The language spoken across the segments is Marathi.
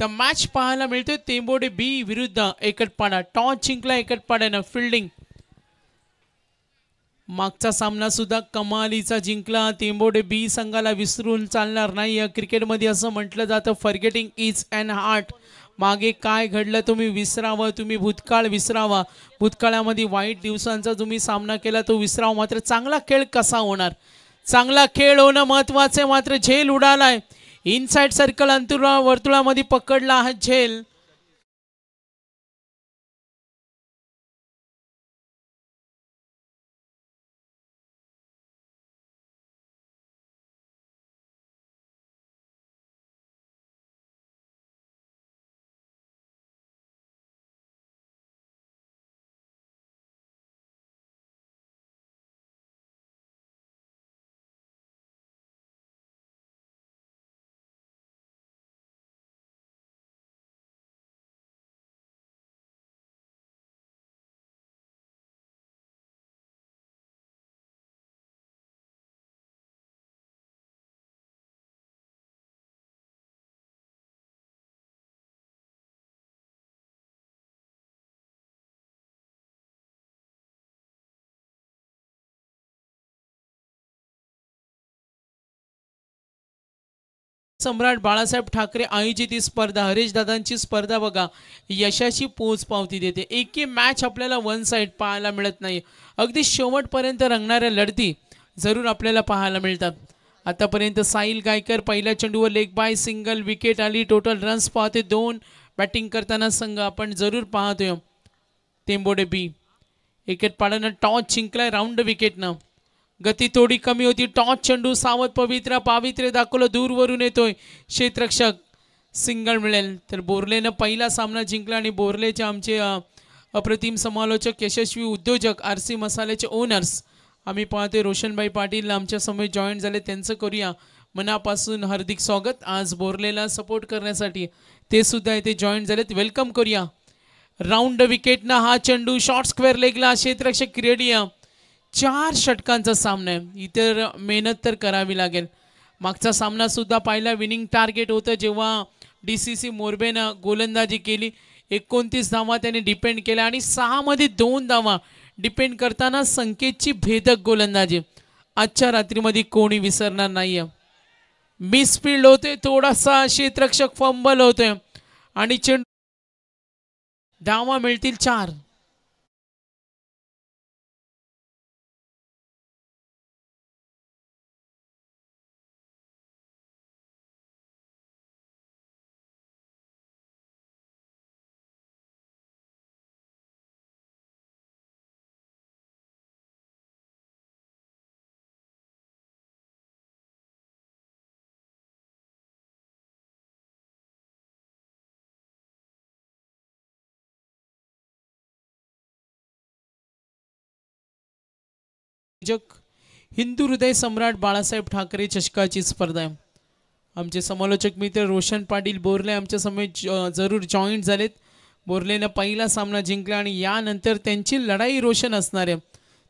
तर मॅच पाहायला मिळतोय तेंबोडे बी विरुद्ध एकटपाडा टॉस जिंकला एकटपाड्यानं फिल्डिंग मागचा सामना सुद्धा कमालीचा जिंकला तेंबोडे बी संघाला विसरून चालणार नाही या क्रिकेटमध्ये असं म्हटलं जातं फर्गेटिंग इज अँड हार्ट मागे काय घडलं तुम्ही विसरावं तुम्ही भूतकाळ विसरावा भूतकाळामध्ये वाईट दिवसांचा तुम्ही सामना केला तो विसरावा मात्र चांगला खेळ कसा होणार चांगला खेळ होणं महत्वाचं आहे मात्र झेल उडालाय इनसाइड सर्कल अंतुरा वर्तुळामध्ये पकडला हा झेल सम्राट बाळासाहेब ठाकरे आयोजित ही स्पर्धा दादांची स्पर्धा बघा यशाची पोच पावती देते एके मॅच आपल्याला वन साईड पाहायला मिळत नाही अगदी शेवटपर्यंत रंगणाऱ्या लढती जरूर आपल्याला पाहायला मिळतात आतापर्यंत साहिल गायकर पहिल्या चेंडूवर लेग बाय सिंगल विकेट आली टोटल रन्स पाहते दोन बॅटिंग करताना संघ आपण जरूर पाहतोय तेंबोडे बी विकेट पाडानं टॉस जिंकलाय राऊंड विकेटनं गती थोडी कमी होती टॉच चंडू सावध पवित्र पावित्र्य दाखवलं दूरवरून येतोय क्षेत्रक्षक सिंगल मिळेल तर बोरलेनं पहिला सामना जिंकला आणि बोरलेचे आमचे अप्रतिम समालोचक यशस्वी उद्योजक आर सी मसाल्याचे ओनर्स आम्ही पाहतोय रोशनबाई पाटील आमच्यासमोर जॉईन झाले त्यांचं करूया मनापासून हार्दिक स्वागत आज बोरलेला सपोर्ट करण्यासाठी ते सुद्धा इथे जॉईन झालेत वेलकम करूया राऊंड विकेटनं हा चंडू शॉर्ट स्क्वेअर लेगला क्षेत्रक्षक क्रिएडिया चार षटकांचा सामना आहे इतर मेहनत तर करावी लागेल मागचा सामना सुद्धा पाहिला विनिंग टार्गेट होतं जेव्हा डी सी सी मोरबेनं गोलंदाजी केली एकोणतीस धावा त्याने डिपेंड केल्या आणि सहामध्ये दोन धावा डिपेंड करताना संकेतची भेदक गोलंदाजी आजच्या रात्रीमध्ये कोणी विसरणार नाही आहे फील्ड होते थोडासा क्षेत्रक्षक फंबल होतोय आणि चेंडू धावा मिळतील चार जग हिंदू हृदय सम्राट बाळासाहेब ठाकरे चषकाची स्पर्धा आहे आमचे समालोचक मित्र रोशन पाटील बोरले आमच्या समोर जरूर जॉईंट झालेत बोरलेनं पहिला सामना जिंकला आणि यानंतर त्यांची लढाई रोशन असणार आहे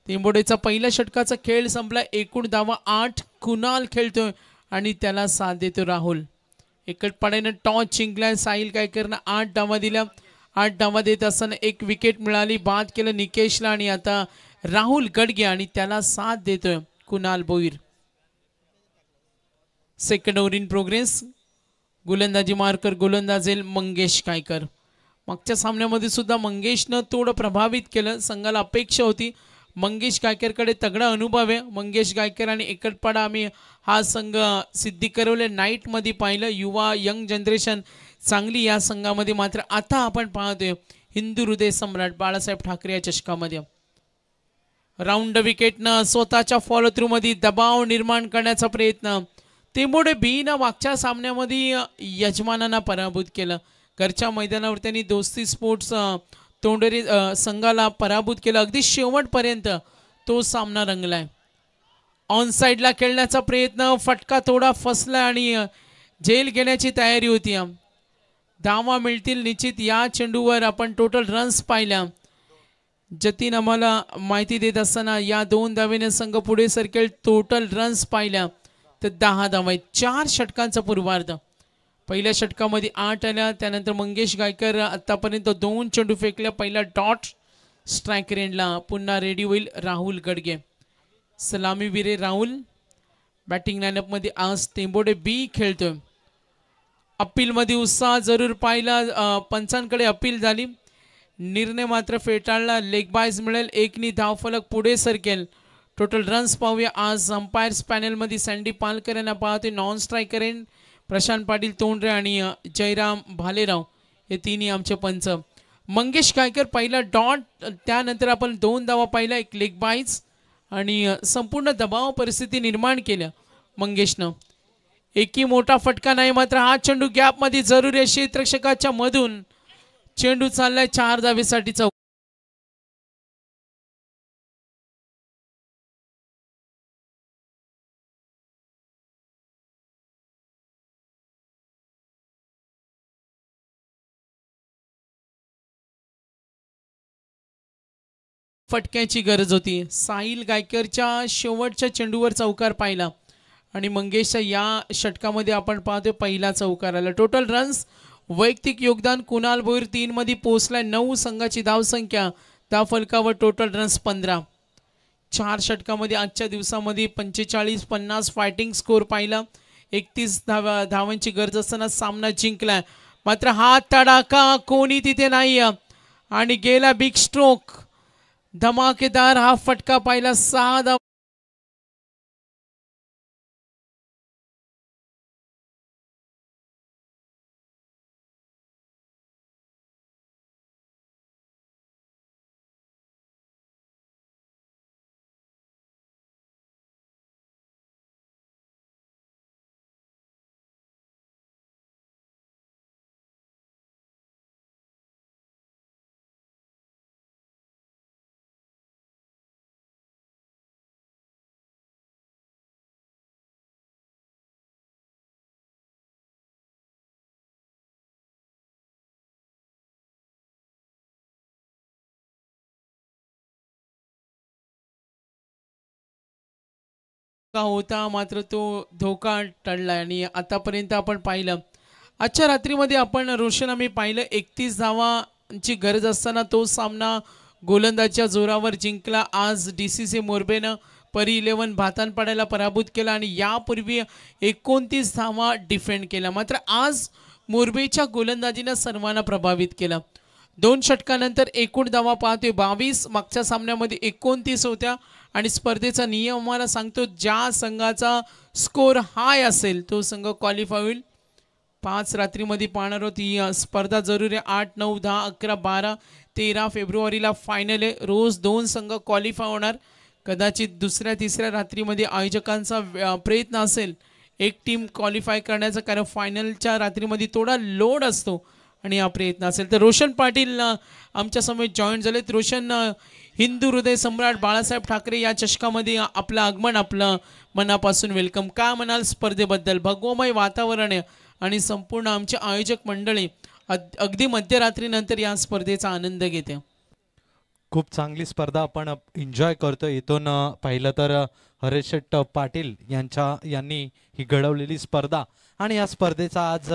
तिंबोडेचा पहिल्या षटकाचा खेळ संपला एकूण धावा आठ कुणाल खेळतोय आणि त्याला साथ देतो राहुल एकटपाड्यानं टॉस जिंकला साहिल कायकरनं आठ धावा दिल्या आठ धावा देत असताना एक विकेट मिळाली बाद केलं निकेशला आणि आता राहुल गडगे आणि त्याला साथ देतोय Kunal Boir second over in progress गोलंदाजी मारकर गोलंदाजेल मंगेश कायकर मागच्या सामन्यामध्ये सुद्धा मंगेशनं थोडं प्रभावित केलं संघाला अपेक्षा होती मंगेश गायकरकडे तगडा अनुभव आहे मंगेश गायकर आणि एकटपाडा आम्ही हा संघ सिद्धी करवले नाईटमध्ये पाहिलं युवा यंग जनरेशन चांगली या संघामध्ये मात्र आता आपण पाहतोय हिंदू हृदय सम्राट बाळासाहेब ठाकरे या चषकामध्ये राऊंड विकेटनं स्वतःच्या फॉलो थ्रूमध्ये दबाव निर्माण करण्याचा प्रयत्न त्यामुळे बीनं मागच्या सामन्यामध्ये यजमानांना पराभूत केलं घरच्या मैदानावर त्यांनी दोस्ती स्पोर्ट्स तोंडरी संघाला पराभूत केलं अगदी शेवटपर्यंत तो सामना रंगलाय ऑन साईडला खेळण्याचा प्रयत्न फटका थोडा फसला आणि जेल घेण्याची तयारी होती धावा मिळतील निश्चित या चेंडूवर आपण टोटल रन्स पाहिल्या जतीन आम्हाला माहिती देत असताना या दोन धावेने संघ पुढे सरकेल टोटल रन्स पाहिल्या तर दहा धाव आहेत चार षटकांचा पूर्वार्ध पहिल्या षटकामध्ये आठ आल्या त्यानंतर मंगेश गायकर आत्तापर्यंत दोन चेंडू फेकल्या पहिला डॉट स्ट्राईक रेंडला पुन्हा रेडी होईल राहुल गडगे सलामी विरे राहुल बॅटिंग लाईनअपमध्ये आज टेंबोडे बी खेळतोय अपीलमध्ये उत्साह जरूर पाहिला पंचांकडे अपील झाली निर्णय मात्र फेटाळला लेग बायज मिळेल एकनी धावफलक पुढे सरकेल टोटल रन्स पाहूया आज अंपायर्स पॅनेलमध्ये सँडी पालकर यांना पाहते नॉन स्ट्रायकर करेन प्रशांत पाटील तोंडरे आणि जयराम भालेराव हे तिन्ही आमचे पंच मंगेश कायकर पहिला डॉट त्यानंतर आपण दोन धावा पाहिला एक लेग बाईज आणि संपूर्ण दबाव परिस्थिती निर्माण केल्या मंगेशनं एकी मोठा फटका नाही मात्र हा चेंडू गॅपमध्ये जरूर अशी क्षेत्रक्षकाच्या मधून चेंडू चाललाय चार जावेसाठी चौकार फटक्याची गरज होती साहिल गायकरच्या शेवटच्या चेंडूवर चौकार पाहिला आणि मंगेशच्या या षटकामध्ये आपण पाहतोय पहिला चौकार आला टोटल रन्स वैयक्तिक योगदान कुणाल भोईर मध्ये पोहोचलाय नऊ संघाची धावसंख्या त्या फलकावर टोटल रन्स पंधरा चार षटकामध्ये आजच्या दिवसामध्ये पंचेचाळीस पन्नास फायटिंग स्कोर पाहिला एकतीस धाव धावांची गरज असताना सामना जिंकलाय मात्र हा तडाका कोणी तिथे नाही आणि गेला बिग स्ट्रोक धमाकेदार हा फटका पाहिला सहा धाव का होता मात्र तो धोका टळला आणि आतापर्यंत आपण पाहिलं आजच्या रात्रीमध्ये आपण रोशन आम्ही पाहिलं एकतीस धावांची गरज असताना तो सामना गोलंदाजच्या जोरावर जिंकला आज डी सी सी मोर्बेनं परी इलेवन भातांपाड्याला पराभूत केला आणि यापूर्वी एकोणतीस धावा डिफेंड केला मात्र आज मोर्बेच्या गोलंदाजीनं सर्वांना प्रभावित केलं दोन षटकानंतर एकूण धावा पाहतोय बावीस मागच्या सामन्यामध्ये एकोणतीस होत्या आणि स्पर्धेचा नियम आम्हाला सांगतो ज्या संघाचा स्कोर हाय असेल तो संघ क्वालिफाय होईल पाच रात्रीमध्ये पाहणार होती स्पर्धा जरूर आहे आठ नऊ दहा अकरा बारा तेरा फेब्रुवारीला फायनल आहे रोज दोन संघ क्वालिफाय होणार कदाचित दुसऱ्या तिसऱ्या रात्रीमध्ये आयोजकांचा प्रयत्न असेल एक टीम क्वालिफाय करण्याचा कारण फायनलच्या रात्रीमध्ये थोडा लोड असतो आणि हा प्रयत्न असेल तर रोशन पाटील आमच्यासमोर जॉईन झालेत रोशन हिंदू हृदय सम्राट बाळासाहेब ठाकरे या चषकामध्ये आपलं आगमन आपलं मनापासून वेलकम का म्हणाल स्पर्धेबद्दल भगवमय वातावरण आणि संपूर्ण आमचे आयोजक मंडळी अगदी मध्यरात्रीनंतर या स्पर्धेचा आनंद घेते खूप चांगली स्पर्धा आपण एन्जॉय करतो इथून पाहिलं तर हरेश पाटील यांच्या यांनी ही घडवलेली स्पर्धा आणि या स्पर्धेचा आज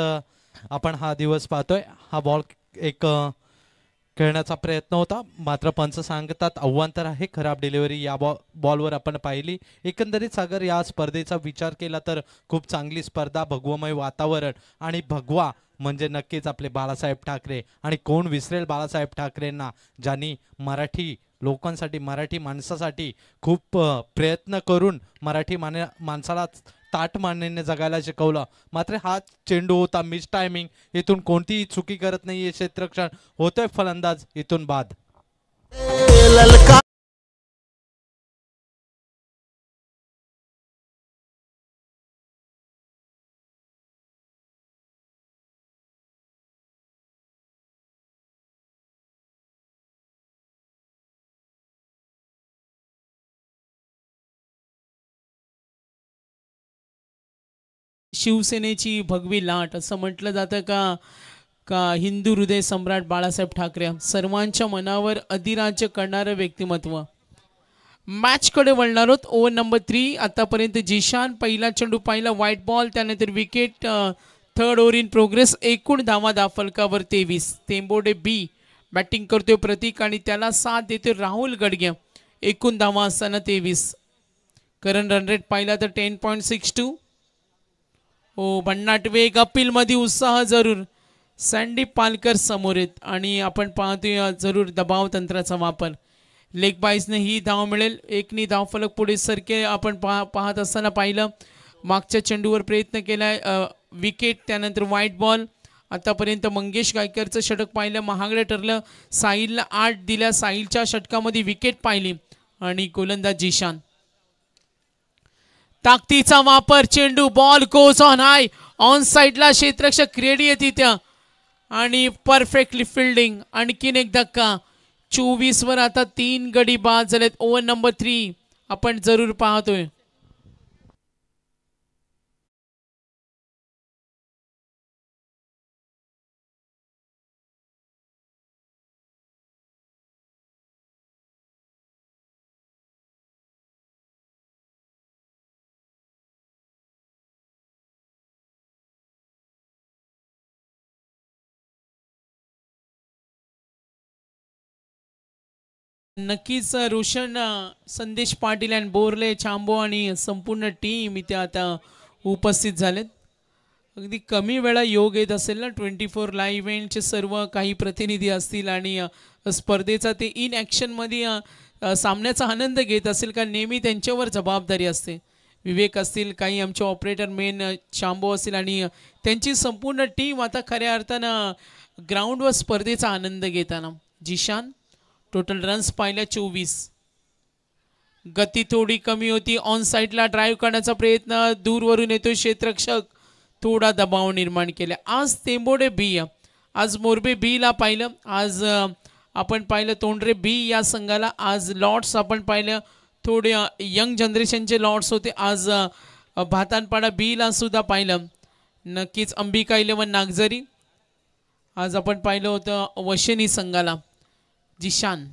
आपण हा दिवस पाहतोय हा बॉल एक खेळण्याचा प्रयत्न होता मात्र पंच सांगतात आव्हान तर आहे खराब डिलिव्हरी या बॉ बॉलवर आपण पाहिली एकंदरीत सागर या स्पर्धेचा विचार केला तर खूप चांगली स्पर्धा भगवमय वातावरण आणि भगवा म्हणजे नक्कीच आपले बाळासाहेब ठाकरे आणि कोण विसरेल बाळासाहेब ठाकरेंना ज्यांनी मराठी लोकांसाठी मराठी माणसासाठी खूप प्रयत्न करून मराठी माने माणसाला ताट ताटमानेने जगायला शिकवलं मात्र हा चेंडू होता मिस टायमिंग इथून कोणतीही चुकी करत नाहीये क्षेत्रक्षण होतोय फलंदाज इथून बाद शिवसेनेची भगवी लाट असं म्हटलं जातं का का हिंदू हृदय सम्राट बाळासाहेब ठाकरे सर्वांच्या मनावर अधिराज्य करणारं व्यक्तिमत्व मॅचकडे वळणार आहोत ओव्हर नंबर थ्री आतापर्यंत जिशान पहिला चेंडू पाहिला व्हाईट बॉल त्यानंतर wicket third over in progress एकूण धावा दाफलकावर तेवीस तेंबोडे बी बॅटिंग करतोय प्रतीक आणि त्याला साथ देतो राहुल गडगे एकूण धावा असताना तेवीस करंट रन रेट पाहिला तर टेन पॉईंट सिक्स टू ओ हो, भन्नाट वेग अपीलमध्ये उत्साह जरूर सँडी पालकर समोर येत आणि आपण पाहतोय जरूर दबाव तंत्राचा वापर लेग बाईजने ही धाव मिळेल एकनी फलक पुढे सरके आपण पाह पाहत असताना पाहिलं मागच्या चेंडूवर प्रयत्न केला विकेट त्यानंतर व्हाईट बॉल आतापर्यंत मंगेश गायकरचं षटक पाहिलं महागडं ठरलं साहिलला आठ दिल्या साहिलच्या षटकामध्ये विकेट पाहिली आणि गोलंदाज जिशान ताकदीचा वापर चेंडू ball goes on high on साईडला क्षेत्रक्षक रेडी आहे तिथं आणि परफेक्टली फिल्डिंग आणखीन एक धक्का चोवीसवर आता तीन गडी बाद झालेत ओव्हर नंबर थ्री आपण जरूर पाहतोय नक्कीच रोशन संदेश पाटील आणि बोरले छांबो आणि संपूर्ण टीम इथे आता उपस्थित झालेत अगदी कमी वेळा योग येत असेल ना ट्वेंटी फोर लाईव्ह इव्हेंटचे सर्व काही प्रतिनिधी असतील आणि स्पर्धेचा ते इन ॲक्शनमध्ये सामन्याचा आनंद घेत असेल कारण नेहमी त्यांच्यावर जबाबदारी असते विवेक असतील काही आमचे ऑपरेटर मेन शांबो असतील आणि त्यांची संपूर्ण टीम आता खऱ्या अर्थानं ग्राउंडवर स्पर्धेचा आनंद घेताना जिशान टोटल रन्स पाहिल्या चोवीस गती थोडी कमी होती ऑन साईडला ड्राईव्ह करण्याचा प्रयत्न दूरवरून येतो क्षेत्रक्षक थोडा दबाव निर्माण केला आज तेंबोडे बी आज मोरबे बीला पाहिलं आज आपण पाहिलं तोंडरे बी या संघाला आज लॉर्ड्स आपण पाहिलं थोडे यंग जनरेशनचे लॉर्ड्स होते आज भातानपाडा बीला सुद्धा पाहिलं नक्कीच अंबिका इलेवन नागझरी आज आपण पाहिलं होतं वशिनी संघाला जिशान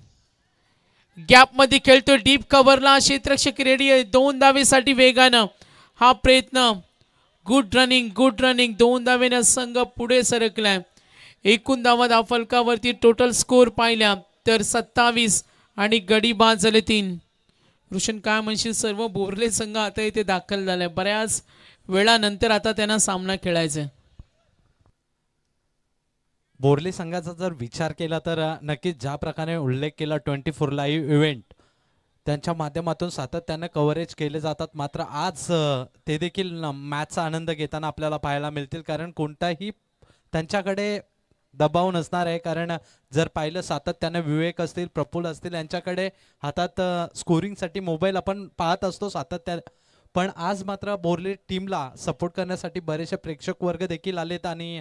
गॅपमध्ये खेळतो डीप कव्हरला क्षेत्रक्षक रेडी आहे दोन दावेसाठी वेगानं हा प्रयत्न गुड रनिंग गुड रनिंग दोन धावेनं संघ पुढे सरकलाय एकूण धावा फलकावरती टोटल स्कोर पाहिल्या तर सत्तावीस आणि गडी बाद झाले तीन रोशन काय म्हणशील सर्व बोरले संघ आता इथे दाखल झालाय बऱ्याच वेळानंतर आता त्यांना सामना खेळायचा आहे बोर्ले संघाचा जर विचार केला तर नक्कीच ज्या प्रकारे उल्लेख केला ट्वेंटी फोर लाईव्ह इव्हेंट त्यांच्या माध्यमातून सातत्यानं कव्हरेज केले जातात मात्र आज ते देखील मॅचचा आनंद घेताना आपल्याला पाहायला मिळतील कारण कोणताही त्यांच्याकडे दबाव नसणार आहे कारण जर पाहिलं सातत्यानं विवेक असतील प्रफुल्ल असतील यांच्याकडे हातात स्कोरिंगसाठी मोबाईल आपण पाहत असतो सातत्या पण आज मात्र बोर्ले टीमला सपोर्ट करण्यासाठी बरेचसे प्रेक्षक वर्ग देखील आलेत आणि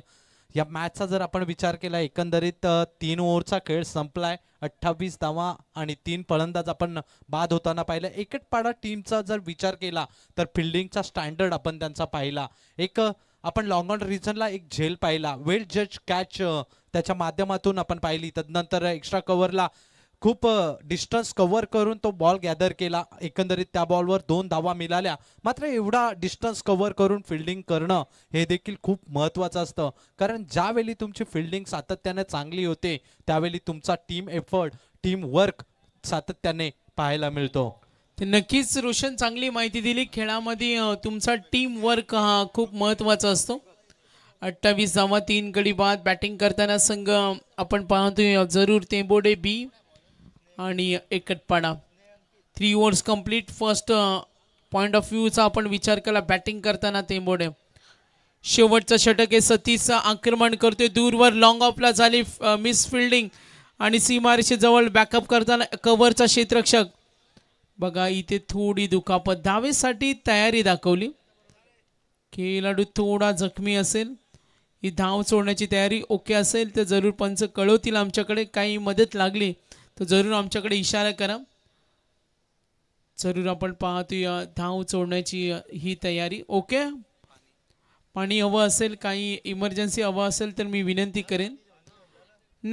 या मॅचचा जर आपण विचार केला एकंदरीत तीन ओव्हरचा खेळ संपलाय अठ्ठावीस धावा आणि तीन फलंदाज आपण बाद होताना पाहिलं एकटपाडा टीमचा जर विचार केला तर फिल्डिंगचा स्टँडर्ड आपण त्यांचा पाहिला एक आपण लॉंग ऑन रिझनला एक झेल पाहिला वेल जज कॅच त्याच्या माध्यमातून आपण पाहिली तदनंतर एक्स्ट्रा कव्हरला खूप डिस्टन्स कव्हर करून तो बॉल गॅदर केला एकंदरीत त्या बॉलवर दोन धावा मिळाल्या मात्र एवढा डिस्टन्स कव्हर करून फिल्डिंग करणं हे देखील खूप महत्त्वाचं असतं कारण ज्यावेळी तुमची फिल्डिंग सातत्याने चांगली होते त्यावेळी तुमचा टीम एफर्ट टीम वर्क सातत्याने पाहायला मिळतो ते नक्कीच रोशन चांगली माहिती दिली खेळामध्ये तुमचा टीम वर्क हा खूप महत्वाचा असतो अठ्ठावीस धावा तीन गडी बाद बॅटिंग करताना संघ आपण पाहतोय जरूर ते बोडे बी आणि एकटपणा three overs complete first point of व्ह्यूचा आपण विचार केला बॅटिंग करताना तेंबोडे शेवटचा षटक हे सतीशचं uh, आक्रमण करतोय दूरवर लॉंग ऑफला झाली मिस uh, फिल्डिंग आणि सीमारेषे जवळ बॅकअप करताना कव्हरचा क्षेत्रक्षक बघा इथे थोडी दुखापत धावेसाठी तयारी दाखवली खेळाडू थोडा जखमी असेल ही धाव सोडण्याची तयारी ओके असेल तर जरूर पंच कळवतील आमच्याकडे काही मदत लागली तर जरूर आमच्याकडे इशारा करा जरूर आपण पाहतो या धाव चोडण्याची ही तयारी ओके पाणी हवं असेल काही इमर्जन्सी हवं असेल तर मी विनंती करेन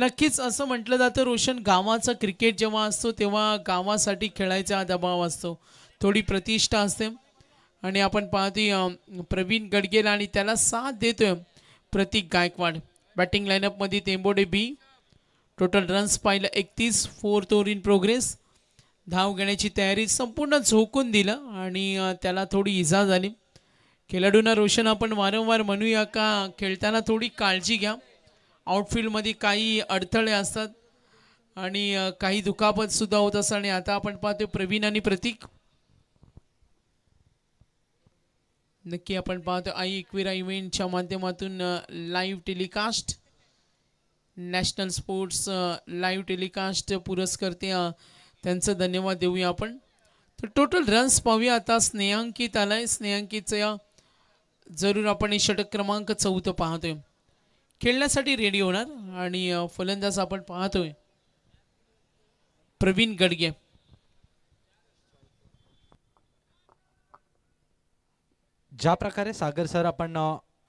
नक्कीच असं म्हटलं जातं रोशन गावाचा क्रिकेट जेव्हा असतो तेव्हा गावासाठी खेळायचा दबाव असतो थोडी प्रतिष्ठा असते आणि आपण पाहतो प्रवीण गडगेला आणि त्याला साथ देतोय प्रतीक गायकवाड बॅटिंग लाईनअपमध्ये तेंबोडे बी टोटल रन्स पाहिलं एकतीस फोर तोर इन प्रोग्रेस धाव घेण्याची तयारी संपूर्ण झोकून दिलं आणि त्याला थोडी इजा झाली खेळाडूंना रोशन आपण वारंवार म्हणूया का खेळताना थोडी काळजी घ्या आउटफील्डमध्ये काही अडथळे असतात आणि काही दुखापतसुद्धा होत असतात आणि आता आपण पाहतो प्रवीण आणि प्रतीक नक्की आपण पाहतो आई इक्विरा इव्हेंटच्या माध्यमातून live telecast national sports live telecast पुरस्कर्ते त्यांचं धन्यवाद देऊया आपण तर टोटल रन्स पाहूया आता स्नेहांकित आला आहे जरूर आपण हे षटक क्रमांक चौथं पाहतोय खेळण्यासाठी रेडी होणार आणि फलंदाज आपण पाहतोय प्रवीण गडगे ज्या प्रकारे सागर सर आपण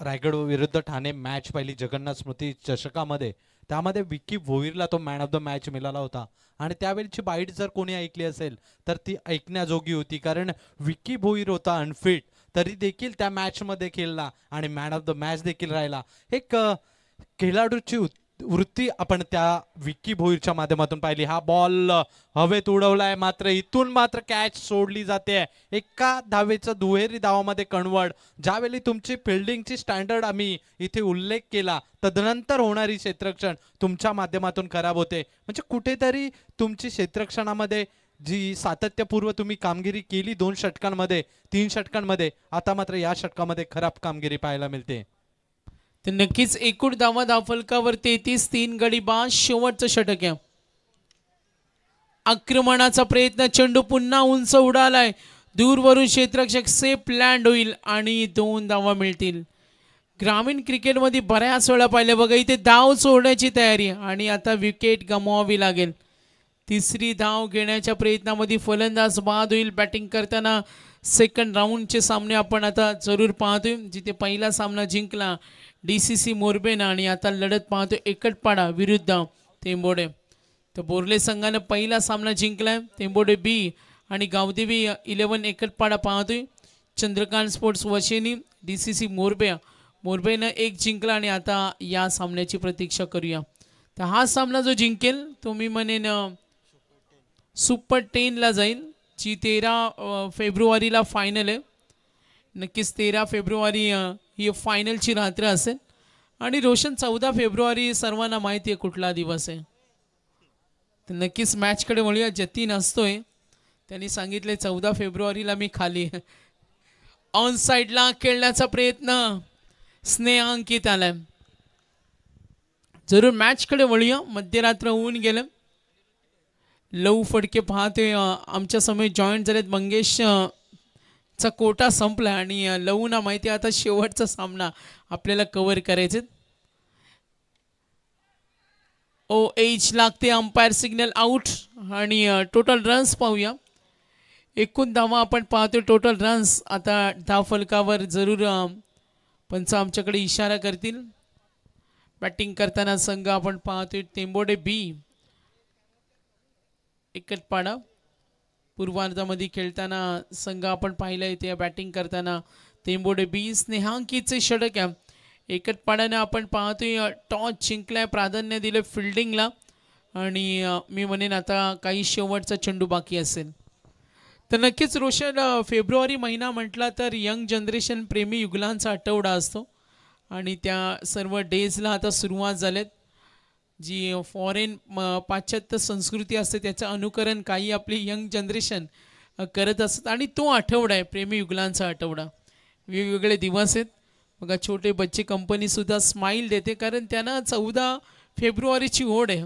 रायगड विरुद्ध ठाणे मॅच पाहिली जगन्नाथ स्मृती चषकामध्ये त्यामध्ये विकी भोईरला तो मॅन ऑफ द मॅच मिळाला होता आणि त्यावेळीची बाईट जर कोणी ऐकली असेल तर ती ऐकण्याजोगी होती कारण विकी भोईर होता अनफिट तरी देखील त्या मॅचमध्ये खेळला आणि मॅन ऑफ द मॅच देखील राहिला एक खेळाडूची वृत्ती आपण त्या विक्की भोईरच्या माध्यमातून पाहिली हा बॉल हवेत उडवलाय मात्र इथून मात्र कॅच सोडली जाते एका धावेचं दुहेरी धावामध्ये कणवड ज्यावेळी तुमची फिल्डिंगची स्टँडर्ड आम्ही इथे उल्लेख केला तदनंतर होणारी क्षेत्रक्षण तुमच्या माध्यमातून खराब होते म्हणजे कुठेतरी तुमची क्षेत्रक्षणामध्ये जी सातत्यपूर्व तुम्ही कामगिरी केली दोन षटकांमध्ये तीन षटकांमध्ये आता मात्र या षटकामध्ये खराब कामगिरी पाहायला मिळते तर नक्कीच एकूण धावा धावफलकावर तेहतीस तीन गडी बा शेवटचं षटक आहे आक्रमणाचा प्रयत्न चेंडू पुन्हा उंच उडालाय दूरवरून क्षेत्रक्षक सेफ लँड होईल आणि दोन धावा मिळतील ग्रामीण क्रिकेटमध्ये बऱ्याच वेळा पाहिलं बघा इथे धाव सोडण्याची तयारी आणि आता विकेट गमवावी लागेल तिसरी धाव घेण्याच्या प्रयत्नामध्ये फलंदाज बाद होईल बॅटिंग करताना सेकंड राऊंडचे सामने आपण आता जरूर पाहतोय जिथे पहिला सामना जिंकला डी सी सी मोरबेना आणि आता लढत पाहतो एकटपाडा विरुद्ध तेंबोडे तर बोर्ले संघानं पहिला सामना जिंकलाय तेंबोडे बी आणि गावदेवी इलेवन एकटपाडा पाहतोय चंद्रकांत स्पोर्ट्स वशिनी डी सी सी मोरबे मोरबेनं एक जिंकला आणि आता या सामन्याची प्रतीक्षा करूया तर हा सामना जो जिंकेल तो मी म्हणेन सुपर टेनला जाईल जी तेरा फेब्रुवारीला फायनल आहे नक्कीच तेरा फेब्रुवारी ही फायनलची रात्र असेल आणि रोशन चौदा फेब्रुवारी सर्वांना माहिती आहे कुठला दिवस आहे तर नक्कीच मॅचकडे वळूया जतीन असतोय त्यांनी सांगितले चौदा फेब्रुवारीला मी खाली ऑन साईडला खेळण्याचा प्रयत्न स्नेहांकित आलाय जरूर मॅचकडे वळूया मध्यरात्र होऊन गेलं लव फडके आमच्या समोर जॉईंट झालेत मंगेश चा कोटा संपला आणि लवूना माहिती आता शेवटचा सामना आपल्याला कव्हर करायचे ओ एच लागते अंपायर सिग्नल आउट आणि टोटल रन्स पाहूया एकूण धावा आपण पाहतो टोटल रन्स आता दहा फलकावर जरूर पंच आमच्याकडे इशारा करतील बॅटिंग करताना संघ आपण पाहतोय तेंबोडे बी एकच पाडा पूर्वार्धामध्ये खेळताना संघ आपण पाहिलं आहे बॅटिंग करताना तेंबोडे बी स्नेहांकीचे षडक आहे एकटपाड्यानं आपण पाहतोय टॉस जिंकलाय प्राधान्य दिलं फिल्डिंगला आणि मी म्हणेन आता काही शेवटचा चेंडू बाकी असेल तर नक्कीच रोशन फेब्रुवारी महिना म्हटला तर यंग जनरेशन प्रेमी युगलांचा आठवडा असतो आणि त्या सर्व डेजला आता सुरुवात झाल्यात जी फॉरेन पाश्चात्य संस्कृती असते त्याचं अनुकरण काही आपली यंग जनरेशन करत असत आणि तो आठवडा आहे प्रेमी युगलांचा आठवडा वेगवेगळे दिवस आहेत बघा छोटे बच्चे कंपनीसुद्धा स्माईल देते कारण त्यांना चौदा फेब्रुवारीची ओढ आहे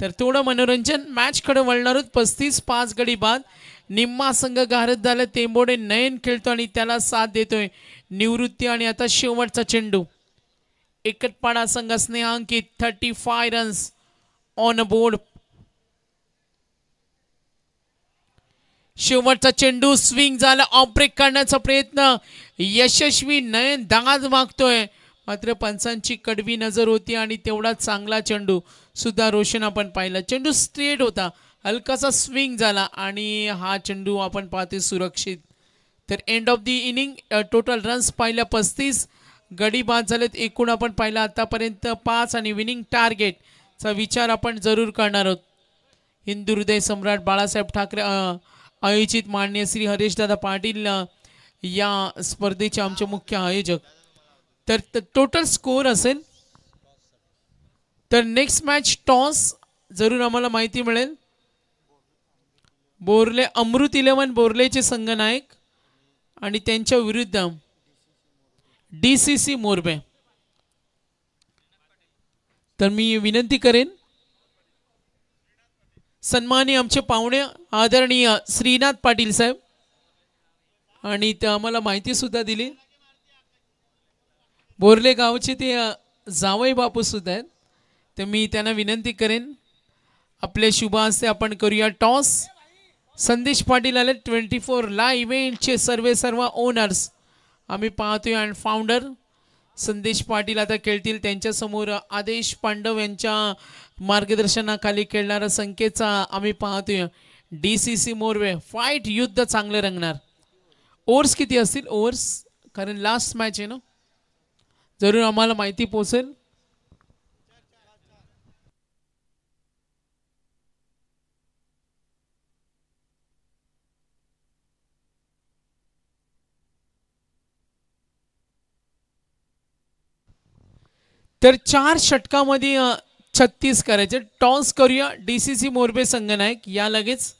तर तेवढं मनोरंजन मॅचकडे वळणार होत पस्तीस पाच गडी बाद निम्मा संघ गारत झाला तेंबोडे नयन खेळतो आणि त्याला साथ देतोय निवृत्ती आणि आता शेवटचा चेंडू एकटपाडा संघासने अंकित thirty five runs on board शेवटचा चेंडू स्विंग झाला ऑफ ब्रेक करण्याचा प्रयत्न यशस्वी नयन दाद मागतोय मात्र पंचांची कडवी नजर होती आणि तेवढा चांगला चेंडू सुद्धा रोशन आपण पाहिला चेंडू स्ट्रेट होता हलकासा स्विंग झाला आणि हा चेंडू आपण पाहतोय सुरक्षित तर end of the inning total runs पाहिल्या पस्तीस गडी बाद झालेत एकूण आपण पाहिलं आतापर्यंत पाच आणि विनिंग टार्गेटचा विचार आपण जरूर करणार आहोत हिंदू हृदय सम्राट बाळासाहेब ठाकरे आयोजित मान्य श्री हरेशदादा पाटील या स्पर्धेचे आमचे मुख्य आयोजक तर टोटल स्कोर असेल तर नेक्स्ट मॅच टॉस जरूर आम्हाला माहिती मिळेल बोर्ले अमृत इलेवन बोरलेचे संघनायक आणि त्यांच्या विरुद्ध डी सी सी मोरबे तर मी विनंती करेन सन्माननीय आमचे पाहुणे आदरणीय श्रीनाथ पाटील साहेब आणि ते आम्हाला सुद्धा दिली बोरले गावचे ते जावई बापूसुद्धा आहेत तर मी त्यांना विनंती करेन आपले शुभ हस्ते आपण करूया टॉस संदेश पाटील आले ट्वेंटी फोर ला इव्हेंटचे सर्वे सर्व ओनर्स आम्ही पाहतोय अँड फाउंडर संदेश पाटील आता खेळतील त्यांच्यासमोर आदेश पांडव यांच्या मार्गदर्शनाखाली खेळणारा संकेतचा आम्ही पाहतोय D C C Morve fight युद्ध चांगलं रंगणार ओव्हर्स किती असतील ओव्हर्स कारण लास्ट मॅच आहे ना जरूर आम्हाला माहिती पोचेल तर चार षटकामध्ये छत्तीस करायचे टॉस करूया डीसीसी मोरबे संगनायक या लगेच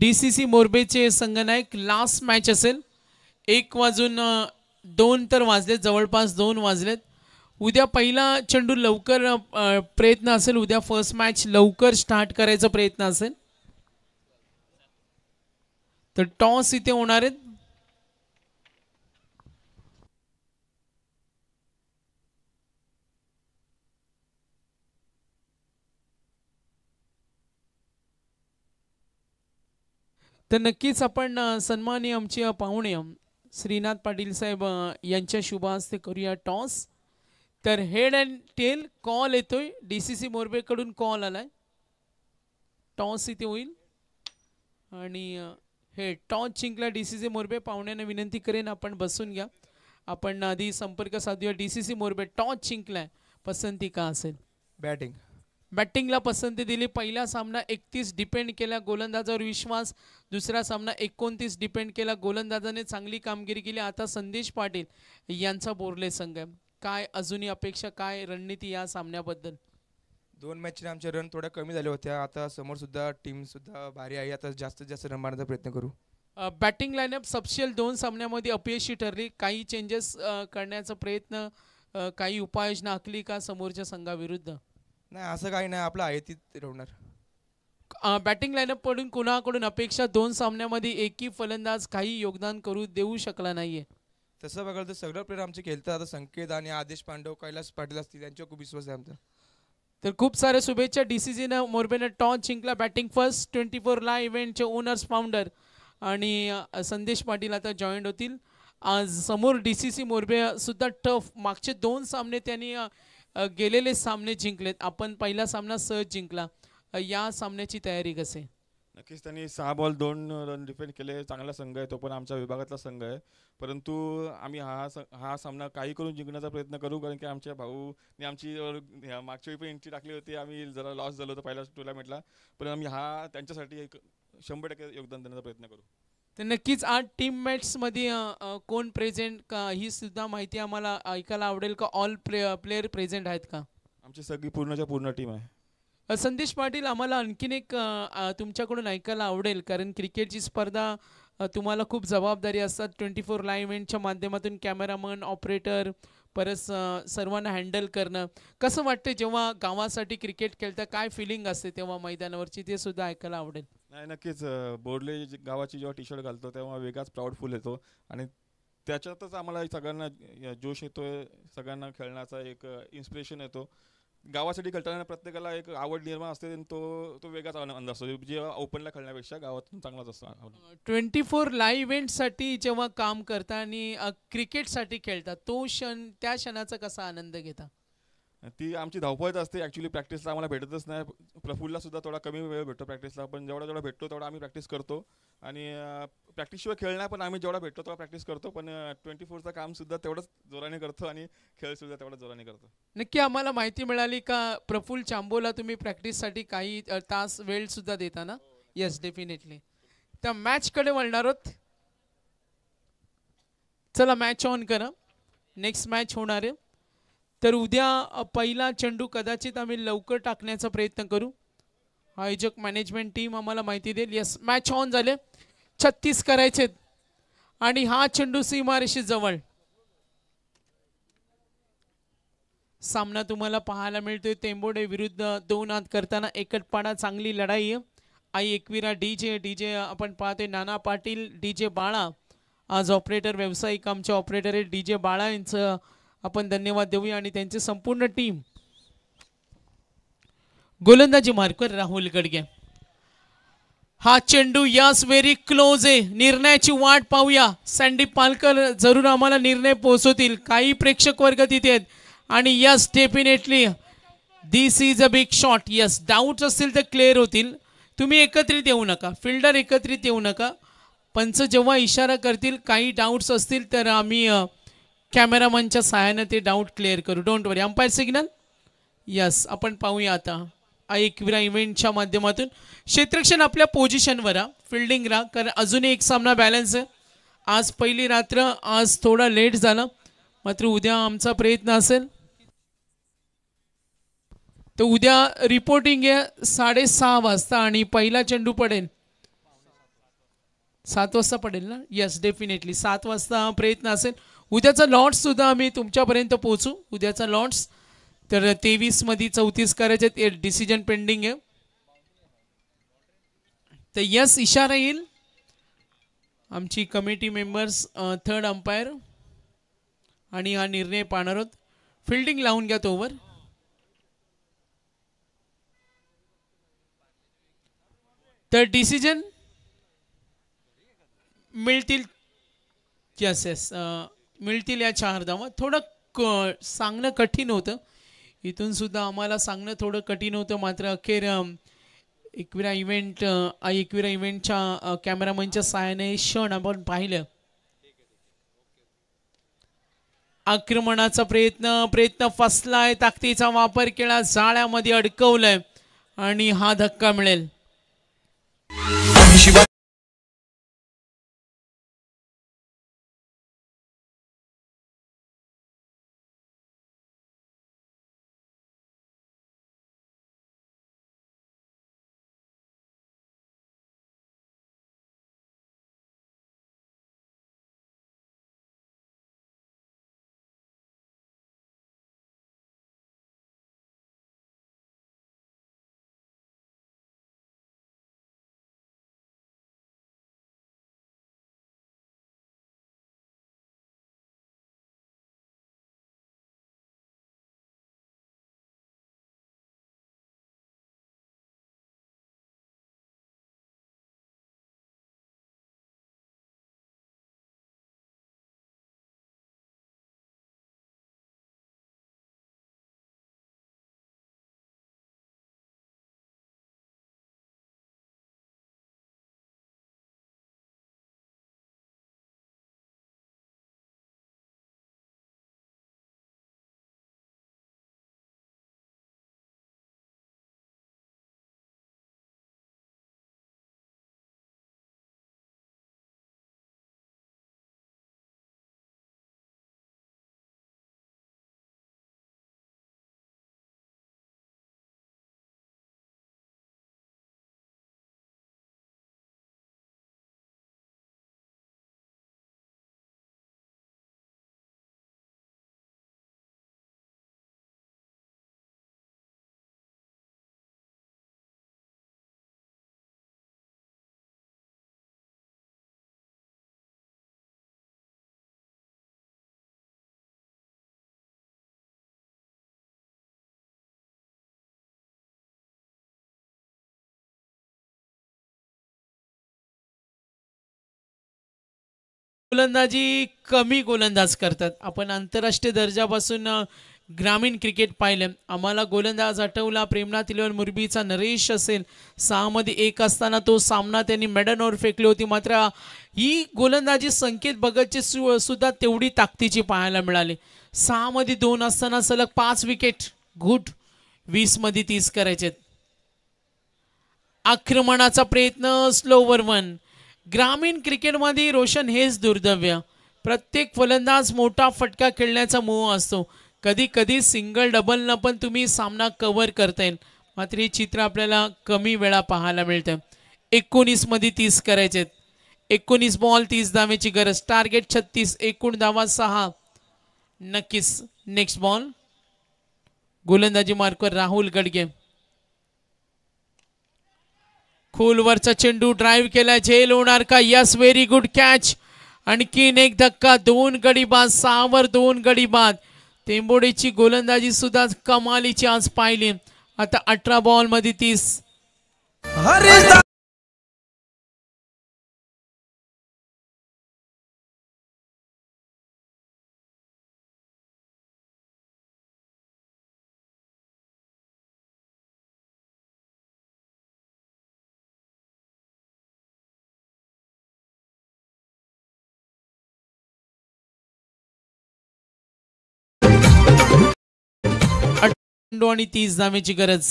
डीसीसी मोरबेचे संगनायक लास्ट मॅच असेल एक वाजून दोन तर वाजलेत जवळपास दोन वाजलेत उद्या पहिला चेंडू लवकर प्रयत्न असेल उद्या फर्स्ट मॅच लवकर स्टार्ट करायचा प्रयत्न असेल तर टॉस इथे होणार आहेत तर नक्कीच आपण सन्मानी आमचे पाहुणे श्रीनाथ पाटील साहेब यांच्या शुभा हस्ते करूया टॉस तर हेड अँड टेल कॉल येतोय डी सी सी मोरबेकडून कॉल आलाय टॉस इथे होईल आणि हे टॉस जिंकला डी सी सी मोरबे पाहुण्यांना विनंती करेन आपण बसून घ्या आपण आधी संपर्क साधूया D C C Morbe toss जिंकलाय पसंती का असेल बॅटिंग बॅटिंगला पसंती दिली पहिला सामना एकतीस डिपेंड केला गोलंदाजावर विश्वास दुसरा सामना एकोणतीस डिपेंड केला गोलंदाजाने चांगली कामगिरी केली आता संदेश पाटील यांचा बोरले संघ काय अजूनही अपेक्षा काय रणनीती या सामन्याबद्दल दोन मॅचने आमच्या रन थोड्या कमी झाले होते आता समोर सुद्धा टीम सुद्धा भारी आहे आता जास्तीत जास्त रन प्रयत्न करू बॅटिंग लाईनअप सबशेल दोन सामन्यामध्ये अपयशी ठरली काही चेंजेस करण्याचा प्रयत्न काही उपाययोजना आखली का समोरच्या संघाविरुद्ध नाही असं काही नाही आपलं आहे तीच बॅटिंग लाईनअप पडून कोणाकडून अपेक्षा दोन सामन्यामध्ये एकी फलंदाज काही योगदान करू देऊ शकला नाहीये तसं बघायला तर सगळं प्लेयर आमचे खेळतात आता संकेत आणि आदेश पांडव कैलास पाटील असतील यांच्यावर खूप विश्वास आहे आमचा तर खूप साऱ्या शुभेच्छा डी सी सीनं मोरबेनं टॉस जिंकला बॅटिंग फर्स्ट ट्वेंटी ला इव्हेंटचे ओनर्स फाउंडर आणि संदेश पाटील आता जॉईंट होतील आज समोर डी सी सी मोरबे सुद्धा टफ मागचे दोन सामने त्यांनी गेलेले सामने जिंकलेत आपण पहिला सामना सहज जिंकला या सामन्याची तयारी कसे नक्कीच त्यांनी सहा बॉल दोन रन डिफेंड केले चांगला संघ आहे तो पण आमच्या विभागातला संघ आहे परंतु आम्ही हा हा सामना काही करून जिंकण्याचा प्रयत्न करू कारण की आमच्या भाऊने आमची मागच्या वेळी पण एंट्री टाकली होती आम्ही जरा लॉस झालो होतो पहिला टुर्नामेंटला पण आम्ही हा त्यांच्यासाठी एक शंभर टक्के योगदान देण्याचा प्रयत्न करू तर नक्कीच आज मध्ये कोण प्रेझेंट का ही सुद्धा माहिती आम्हाला ऐकायला आवडेल का ऑल प्ले प्लेयर प्रेझेंट आहेत का आमची सगळी पूर्णच्या पूर्ण टीम आहे संदेश पाटील आम्हाला आणखीन एक तुमच्याकडून ऐकायला आवडेल कारण क्रिकेटची स्पर्धा तुम्हाला खूप जबाबदारी असतात ट्वेंटी फोर लाईव्ह इव्हेंटच्या माध्यमातून कॅमेरामन ऑपरेटर परत सर्वांना हँडल करणं कसं वाटतं जेव्हा गावासाठी क्रिकेट खेळतं काय फिलिंग असते तेव्हा मैदानावरची ते सुद्धा ऐकायला आवडेल नाही नक्कीच बोर्डले गावाची जेव्हा टी शर्ट घालतो तेव्हा वेगळाच प्राऊड फुल येतो आणि त्याच्यातच आम्हाला सगळ्यांना जोश येतो सगळ्यांना खेळण्याचा एक इन्स्पिरेशन येतो गावासाठी खेळताना प्रत्येकाला एक आवड निर्माण असते आणि तो तो वेगळाच आनंद असतो जे ओपनला खेळण्यापेक्षा गावातून चांगलाच असतो ट्वेंटी फोर लाईव्ह इव्हेंटसाठी जेव्हा काम करता आणि क्रिकेटसाठी खेळता तो क्षण त्या क्षणाचा कसा आनंद घेता ती आमची धावपळच असते ऍक्च्युली प्रॅक्टिसला आम्हाला भेटतच नाही प्रफुल्ला सुद्धा थोडा कमी वेळ भेटतो प्रॅक्टिसला पण जेवढा जेवढा भेटतो तेवढा आम्ही प्रॅक्टिस करतो आणि प्रॅक्टिसशिवाय खेळ नाही पण आम्ही जेवढा भेटतो तेव्हा प्रॅक्टिस करतो पण ट्वेंटी फोरचं सुद्धा तेवढंच जोराने करतो आणि खेळ सुद्धा तेवढा जोराने करतो नक्की आम्हाला माहिती मिळाली का प्रफुल चांबोला तुम्ही प्रॅक्टिससाठी काही तास वेळ सुद्धा देता ना येस डेफिनेटली त्या मॅचकडे वळणार आहोत चला मॅच ऑन करा नेक्स्ट मॅच होणार आहे तर उद्या पहिला चेंडू कदाचित आम्ही लवकर टाकण्याचा प्रयत्न करू आयोजक मॅनेजमेंट टीम आम्हाला माहिती देईल यस मॅच ऑन झाले छत्तीस करायचे आणि हा चेंडू सीमारेशी जवळ सामना तुम्हाला पाहायला मिळतोय तेंबोडे विरुद्ध दोन हात करताना एकटपाडा चांगली लढाई आहे आई Ekvira D J D J आपण पाहतोय नाना पाटील डी जे बाळा आज ऑपरेटर व्यावसायिक आमचे ऑपरेटर आहे डी जे बाळा यांचं आपण धन्यवाद देऊया आणि त्यांची संपूर्ण टीम गोलंदाजी मार्कर राहुल गडगे हा चेंडू यास व्हेरी क्लोज आहे निर्णयाची वाट पाहूया संदीप पालकर जरूर आम्हाला निर्णय पोहोचवतील काही प्रेक्षक वर्ग तिथे आहेत आणि yes definitely this is a big shot yes doubts असतील तर क्लिअर होतील तुम्ही एकत्रित येऊ नका फिल्डर एकत्रित येऊ नका पंच जेव्हा इशारा करतील काही डाऊट्स असतील तर आम्ही कॅमेरामनच्या सहाय्याने ते डाऊट क्लिअर करू don't worry umpire signal yes आपण पाहूया आता एकविरा इव्हेंटच्या माध्यमातून क्षेत्रक्षण आपल्या पोझिशनवर फिल्डिंग राहा कारण अजूनही एक सामना बॅलन्स आहे आज पहिली रात्र आज थोडा लेट झाला मात्र उद्या आमचा प्रयत्न असेल तर उद्या रिपोर्टिंग आहे साडेसहा वाजता आणि पहिला चेंडू पडेल सात वाजता पडेल ना येस डेफिनेटली सात वाजता प्रयत्न असेल उद्याचा सुद्धा आम्ही तुमच्यापर्यंत पोहोचू उद्याचा लॉन्च तर तेवीसमध्ये चौतीस करायचे ते डिसिजन पेंडिंग आहे तर यस इशारा येईल आमची कमिटी मेंबर्स थर्ड अंपायर आणि हा निर्णय पाहणार आहोत फिल्डिंग लावून घ्या तो ओव्हर तर डिसिजन मिळतील यस यस मिळतील या चार धावा थोडं क सांगणं कठीण होतं इथून सुद्धा आम्हाला सांगणं थोडं कठीण होतं मात्र अखेर एकविरा इव्हेंट एकविरा इव्हेंटच्या कॅमेरामनच्या सहाय्याने क्षण आपण पाहिलं आक्रमणाचा प्रयत्न प्रयत्न फसलाय ताकदीचा वापर केला जाळ्यामध्ये अडकवलंय आणि हा धक्का मिळेल गोलंदाजी कमी गोलंदाज करतात आपण आंतरराष्ट्रीय दर्जापासून ग्रामीण क्रिकेट पाहिलं आम्हाला गोलंदाज आठवला प्रेमनाथ इलेवन मुरबीचा नरेश असेल सहामध्ये एक असताना तो सामना त्यांनी मेडनवर फेकली होती मात्र ही गोलंदाजी संकेत भगतची सु सुद्धा तेवढी ताकदीची पाहायला मिळाली सहामध्ये दोन असताना सलग पाच विकेट घुट वीसमध्ये तीस करायचे आक्रमणाचा प्रयत्न स्लोवर वन ग्रामीण क्रिकेटमध्ये रोशन हेच दुर्दव्य प्रत्येक फलंदाज मोठा फटका खेळण्याचा मोह असतो कधी कधी सिंगल डबलनं पण तुम्ही सामना कव्हर येईल मात्र हे चित्र आपल्याला कमी वेळा पाहायला मिळतं एकोणीसमध्ये तीस करायचे एकोणीस बॉल तीस धावेची गरज टार्गेट छत्तीस एकूण धावा सहा नक्कीच नेक्स्ट बॉल गोलंदाजी मार्कवर राहुल गडगे खोलवरचा चेंडू ड्राईव्ह केला झेल होणार का यस व्हेरी गुड कॅच आणखीन एक धक्का दोन गडी बाद सहावर दोन गडी बाद तेंबोडीची गोलंदाजी सुद्धा कमालीची आज पाहिली आता अठरा बॉल मध्ये तीस चेंडू आणि तीस धामेची गरज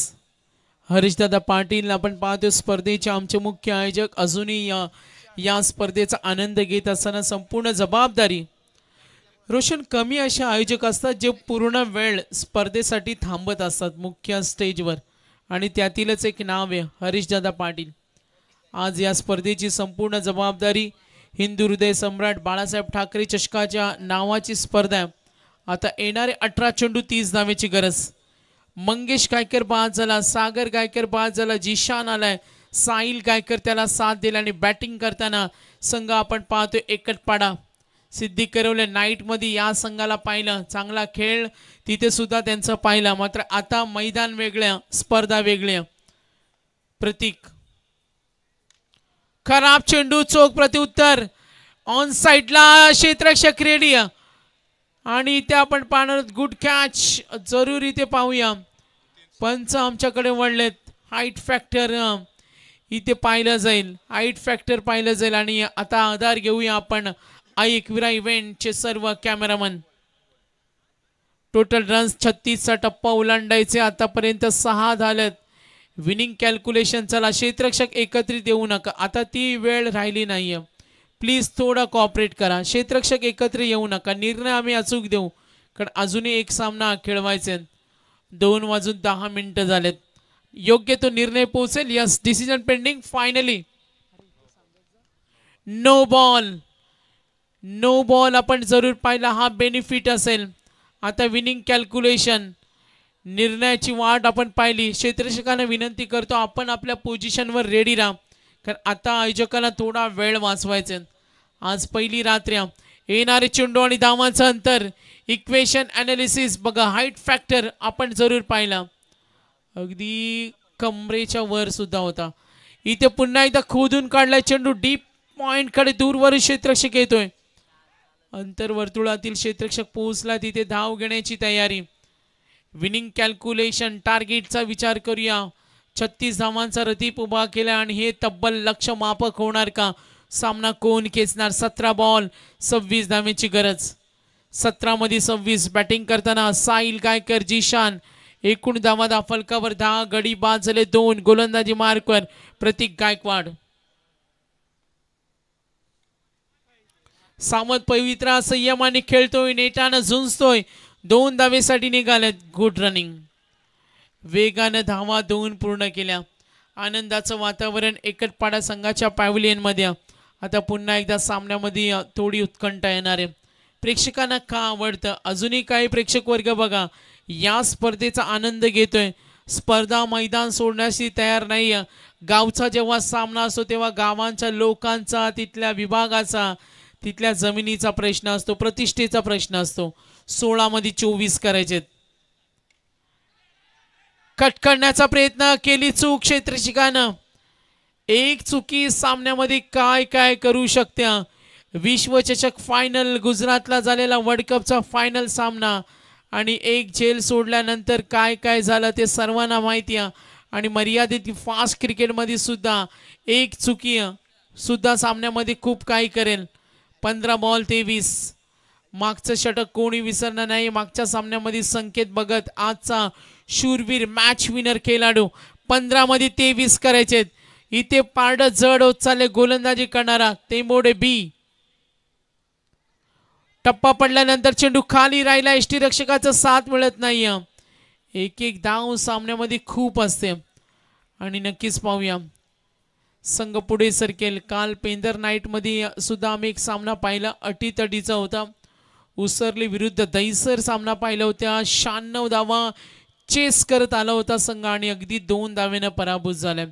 हरीशदादा पाटील आपण पाहतो स्पर्धेचे आमचे मुख्य आयोजक अजूनही या या स्पर्धेचा आनंद घेत असताना संपूर्ण जबाबदारी रोशन कमी असे आयोजक असतात जे पूर्ण वेळ स्पर्धेसाठी थांबत असतात मुख्य स्टेजवर आणि त्यातीलच एक नाव आहे हरीशदादा पाटील आज या स्पर्धेची संपूर्ण जबाबदारी हिंदू हृदय सम्राट बाळासाहेब ठाकरे चषकाच्या नावाची स्पर्धा आता येणारे अठरा चेंडू तीस धावेची गरज मंगेश गायकर बाद झाला सागर गायकर बाद झाला जिशान आलाय साहिल गायकर त्याला साथ दिला आणि बॅटिंग करताना संघ आपण पाहतो एकटपाडा सिद्धी करवले नाईटमध्ये या संघाला पाहिलं चांगला खेळ तिथे सुद्धा त्यांचं पाहिलं मात्र आता मैदान वेगळ्या स्पर्धा वेगळ्या प्रतीक खराब चेंडू चोख प्रत्युत्तर ऑन साईडला क्षेत्रक्षक क्रेडिया आणि ते आपण पाहणार गुड कॅच जरुरी ते पाहूया पंच आमच्याकडे वळलेत हाईट फॅक्टर इथे पाहिलं जाईल हाईट फॅक्टर पाहिलं जाईल आणि आता आधार घेऊया आपण आई एकविरा इव्हेंटचे सर्व कॅमेरामन टोटल रन्स छत्तीसचा टप्पा ओलांडायचे आतापर्यंत सहा झालेत विनिंग कॅल्क्युलेशन चला क्षेत्रक्षक एकत्रित येऊ नका आता ती वेळ राहिली नाहीये प्लीज थोडा कॉपरेट करा क्षेत्रक्षक एकत्र येऊ नका निर्णय आम्ही अचूक देऊ कारण अजूनही एक सामना खेळवायचे दोन वाजून दहा मिनिटं झालेत योग्य तो निर्णय पोहोचेल yes decision pending finally no ball no ball आपण जरूर पाहिला हा बेनिफिट असेल आता विनिंग कॅल्क्युलेशन निर्णयाची वाट आपण पाहिली क्षेत्ररक्षकांना विनंती करतो आपण आपल्या पोझिशनवर रेडी राहा कारण आता आयोजकाला थोडा वेळ वाचवायचा आज पहिली रात्र येणारे चेंडू आणि धावांचं अंतर इक्वेशन अनालिसिस बघा हाईट फॅक्टर आपण जरूर पाहिला अगदी कमरेच्या वर सुद्धा होता इथे पुन्हा एकदा खोदून काढला चेंडू डीप पॉईंटकडे दूरवर क्षेत्रक्षक येतोय वर्तुळातील क्षेत्रक्षक पोहोचला तिथे धाव घेण्याची तयारी विनिंग कॅल्क्युलेशन टार्गेटचा विचार करूया छत्तीस धावांचा रतीप उभा केला आणि हे तब्बल लक्ष माफक होणार का सामना कोण खेचणार सतरा बॉल सव्वीस धावेची गरज मध्ये सव्वीस बॅटिंग करताना साहिल गायकर जीशान एकूण धावा फलकावर दहा गडी बाद झाले दोन गोलंदाजी मार्कवर प्रतीक गायकवाड सामंत पवित्रा संयमाने खेळतोय नेटानं झुंजतोय दोन धावेसाठी निघाले गुड रनिंग वेगानं धावा दोन पूर्ण केल्या आनंदाचं वातावरण एकटपाडा संघाच्या मध्ये आता पुन्हा एकदा सामन्यामध्ये थोडी उत्कंठा येणार आहे प्रेक्षकांना का आवडतं अजूनही काही प्रेक्षक वर्ग बघा या स्पर्धेचा आनंद घेतोय स्पर्धा मैदान सोडण्याशी तयार नाही गावचा जेव्हा सामना असतो तेव्हा गावांच्या लोकांचा तिथल्या विभागाचा तिथल्या जमिनीचा प्रश्न असतो प्रतिष्ठेचा प्रश्न असतो मध्ये चोवीस करायचे कटकडण्याचा प्रयत्न केली चूक क्षेत्रशिकानं एक चुकी सामन्यामध्ये काय काय करू शकत्या विश्वचषक फायनल गुजरातला झालेला वर्ल्ड कपचा फायनल सामना आणि एक झेल सोडल्यानंतर काय काय झालं ते सर्वांना माहिती आहे आणि मर्यादित फास्ट क्रिकेटमध्ये सुद्धा एक चुकी सुद्धा सामन्यामध्ये खूप काही करेल पंधरा बॉल तेवीस मागचं षटक कोणी विसरणार नाही मागच्या सामन्यामध्ये संकेत बघत आजचा शूरवीर मॅच विनर खेळाडू पंधरामध्ये तेवीस करायचे इथे पारडं जड होत चालले गोलंदाजी करणारा ते बी टप्पा पडल्यानंतर चेंडू खाली राहिला एसटी रक्षकाचं साथ मिळत नाही एक एक धाव सामन्यामध्ये खूप असते आणि नक्कीच पाहूया संघ पुढे सरकेल काल पेंदर नाईटमध्ये सुद्धा आम्ही एक सामना पाहिला अटीतटीचा होता उसरली विरुद्ध दहीसर सामना पाहिला होता शहाण्णव धावा चेस करत आला होता संघ आणि अगदी दोन धावेनं पराभूत झाला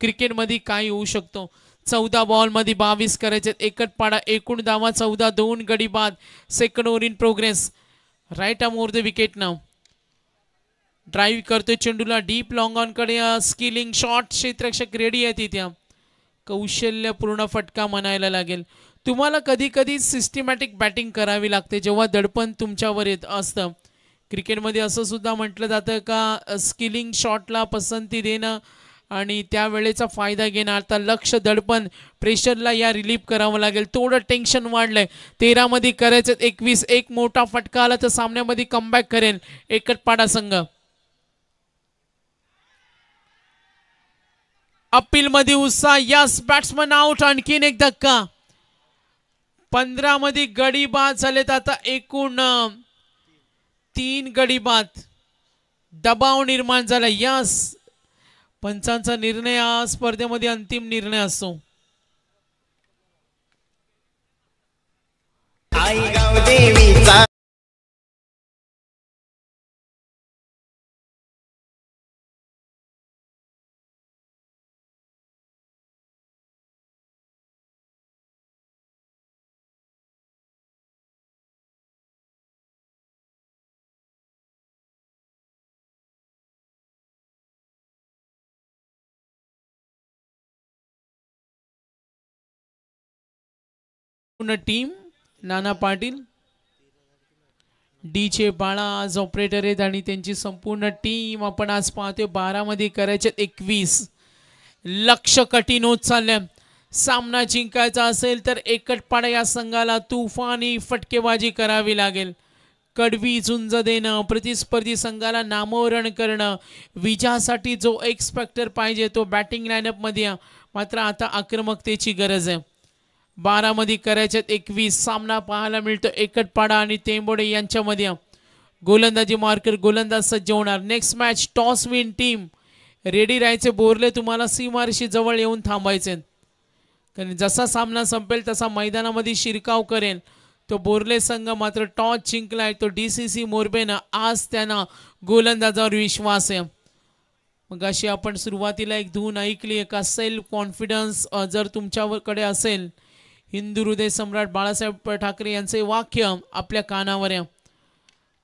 क्रिकेटमध्ये काय होऊ शकतो चौदा मध्ये बावीस करायचे एकट पाडा एकूण धावा चौदा दोन गडी बाद second over in progress right arm over the wicket नाव ड्राईव्ह करतोय चेंडूला डीप लॉंग ऑनकडे स्किलिंग शॉर्ट क्षेत्रक्षक रेडी आहे तिथे पूर्ण फटका म्हणायला लागेल तुम्हाला कधी कधी सिस्टमॅटिक बॅटिंग करावी लागते जेव्हा दडपण तुमच्यावर येत असतं क्रिकेटमध्ये असं सुद्धा म्हटलं जातं का स्किलिंग uh, शॉटला पसंती देणं आणि त्यावेळेचा फायदा घेणार आता लक्ष दडपण प्रेशरला या रिलीफ करावं लागेल थोडं टेन्शन वाढलंय तेरा तेरामध्ये करायचं एकवीस एक मोठा फटका आला तर सामन्यामध्ये कमबॅक करेल एकटपाडा संघ मध्ये उत्साह यस बॅट्समन आउट आणखीन एक धक्का पंधरामध्ये गडी बाद झालेत आता एकूण तीन गडी दबाव निर्माण झाला यस पंचांचा निर्णय हा स्पर्धेमध्ये अंतिम निर्णय असतो आई गाव पूर्ण टीम नाना पाटील डीचे बाळा आज ऑपरेटर आहेत आणि त्यांची संपूर्ण टीम आपण आज पाहतोय बारामध्ये करायचे एकवीस लक्ष कठीण होत चाललंय सामना जिंकायचा असेल तर एकटपाडा या संघाला तुफानी फटकेबाजी करावी लागेल कडवी झुंज देणं प्रतिस्पर्धी संघाला नामोरण करणं विजयासाठी जो एक्सपेक्टर पाहिजे तो बॅटिंग मध्ये मात्र आता आक्रमकतेची गरज आहे बारामध्ये करायच्यात एकवीस सामना पाहायला मिळतो एकटपाडा आणि तेंबोडे यांच्यामध्ये गोलंदाजी मार्कर गोलंदाज सज्ज होणार next match toss win team ready राहायचे बोरले तुम्हाला सीमारशी जवळ येऊन थांबायचे कारण जसा सामना संपेल तसा मैदानामध्ये शिरकाव करेल तो बोरले संघ मात्र टॉस जिंकलाय तो डी सी सी मोरबेनं आज त्यांना गोलंदाजावर विश्वास आहे मग अशी आपण सुरुवातीला एक धून ऐकली एका सेल्फ कॉन्फिडन्स जर तुमच्याकडे असेल हिंदू हृदय सम्राट बाळासाहेब ठाकरे यांचे वाक्य आपल्या कानावर आहे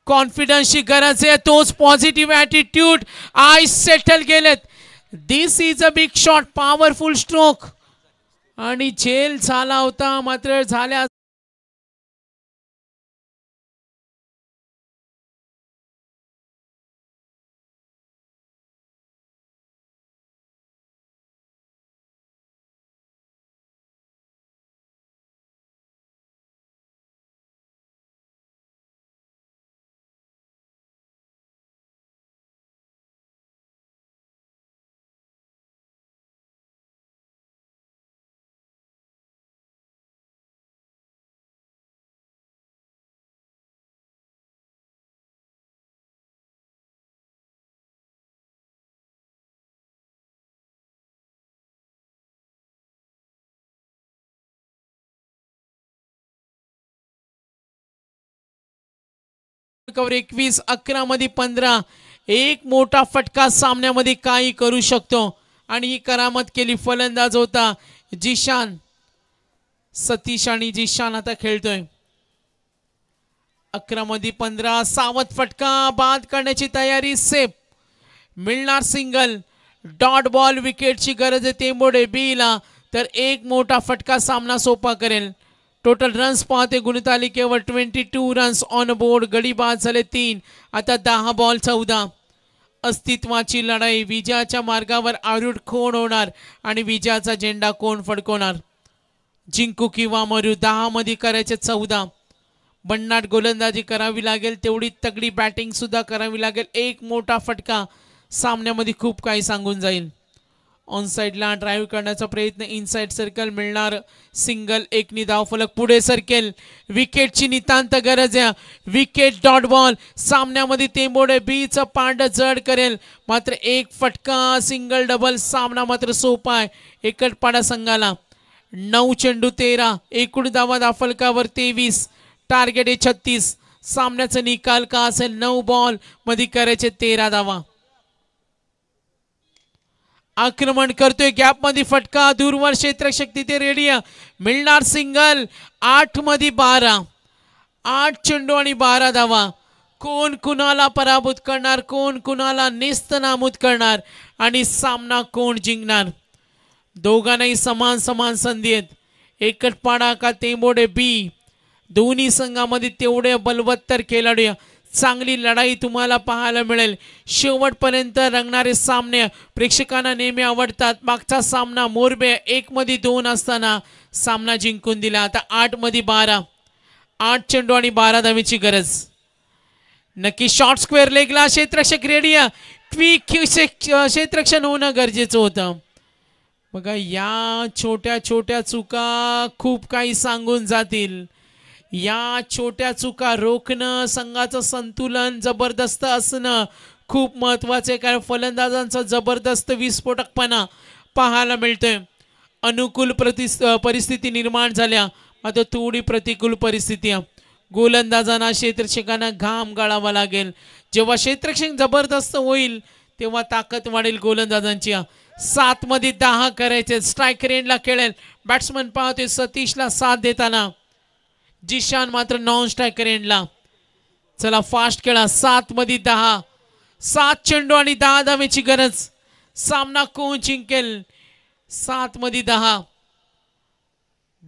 कॉन्फिडन्सची गरज आहे तोच पॉझिटिव्ह ॲटिट्यूड आय सेटल गेलेत this is a big shot powerful stroke आणि झेल झाला होता मात्र झाल्या कवर एकवीस अकरा मध्ये पंधरा एक मोठा फटका सामन्यामध्ये काही करू शकतो आणि ही करामत केली फलंदाज होता जिशान सतीश आणि जिशान आता खेळतोय अकरा मध्ये पंधरा सावध फटका बाद करण्याची तयारी सेफ मिळणार सिंगल डॉट बॉल विकेटची गरज आहे तेंबोडे बीला तर एक मोठा फटका सामना सोपा करेल टोटल रन्स पाहते गुणताली केवळ twenty two runs on board गडी बाद झाले तीन आता दहा बॉल चौदा अस्तित्वाची लढाई विजयाच्या मार्गावर आरूढ कोण होणार आणि विजयाचा झेंडा कोण फडकवणार जिंकू किंवा मरू दहामध्ये करायचे चौदा बन्नाट गोलंदाजी करावी लागेल तेवढी तगडी बॅटिंगसुद्धा करावी लागेल एक मोठा फटका सामन्यामध्ये खूप काही सांगून जाईल ऑन साईडला ड्राईव्ह करण्याचा प्रयत्न इनसाईड सर्कल मिळणार सिंगल एकनी धावफलक पुढे सरकेल विकेटची नितांत गरज आहे विकेट डॉट बॉल सामन्यामध्ये तेंबोडे बीच पांड जड करेल मात्र एक फटका सिंगल डबल सामना मात्र सोपा आहे एकटपाडा संघाला नऊ चेंडू तेरा एकूण दावा दाफलकावर तेवीस टार्गेट आहे छत्तीस सामन्याचा निकाल का असेल नऊ बॉल मध्ये करायचे तेरा धावा आक्रमण करतोय मध्ये फटका दूरवर शक्ती ते रेडिया मिळणार सिंगल मध्ये बारा आठ चेंडू आणि बारा धावा कोण कुणाला पराभूत करणार कोण कुणाला नेस्त नामूद करणार आणि सामना कोण जिंकणार दोघांनाही समान समान संधी आहेत एकटपाडा का तेंबोडे बी दोन्ही संघामध्ये तेवढे बलवत्तर खेळाडू चांगली लढाई तुम्हाला पाहायला मिळेल शेवटपर्यंत रंगणारे सामने प्रेक्षकांना नेहमी आवडतात मागचा सामना मोरबे एकमध्ये दोन असताना सामना जिंकून दिला आता आठमध्ये बारा आठ चेंडू आणि बारा धावेची गरज नक्की शॉर्ट स्क्वेअर लेगला क्षेत्रक्षक रेडी क्विक क्षेत्रक्षण होणं गरजेचं होतं बघा या छोट्या छोट्या चुका खूप काही सांगून जातील या छोट्या चुका रोखणं संघाचं संतुलन जबरदस्त असणं खूप महत्त्वाचं आहे कारण फलंदाजांचा जबरदस्त विस्फोटकपणा पाहायला मिळतोय अनुकूल प्रति परिस्थिती निर्माण झाल्या आता थोडी प्रतिकूल परिस्थिती गोलंदाजांना क्षेत्रक्षेकांना घाम गाळावा लागेल जेव्हा क्षेत्रक्षक जबरदस्त होईल तेव्हा ताकद वाढेल गोलंदाजांची सातमध्ये दहा करायचे स्ट्राईक रेंडला खेळेल बॅट्समन पाहतोय सतीशला साथ देताना जिशान मात्र नॉन स्ट्रायकर एंडला चला फास्ट खेळा सात मध्ये दहा सात चेंडू आणि दहा धावेची गरज सामना कोण जिंकेल सात मध्ये दहा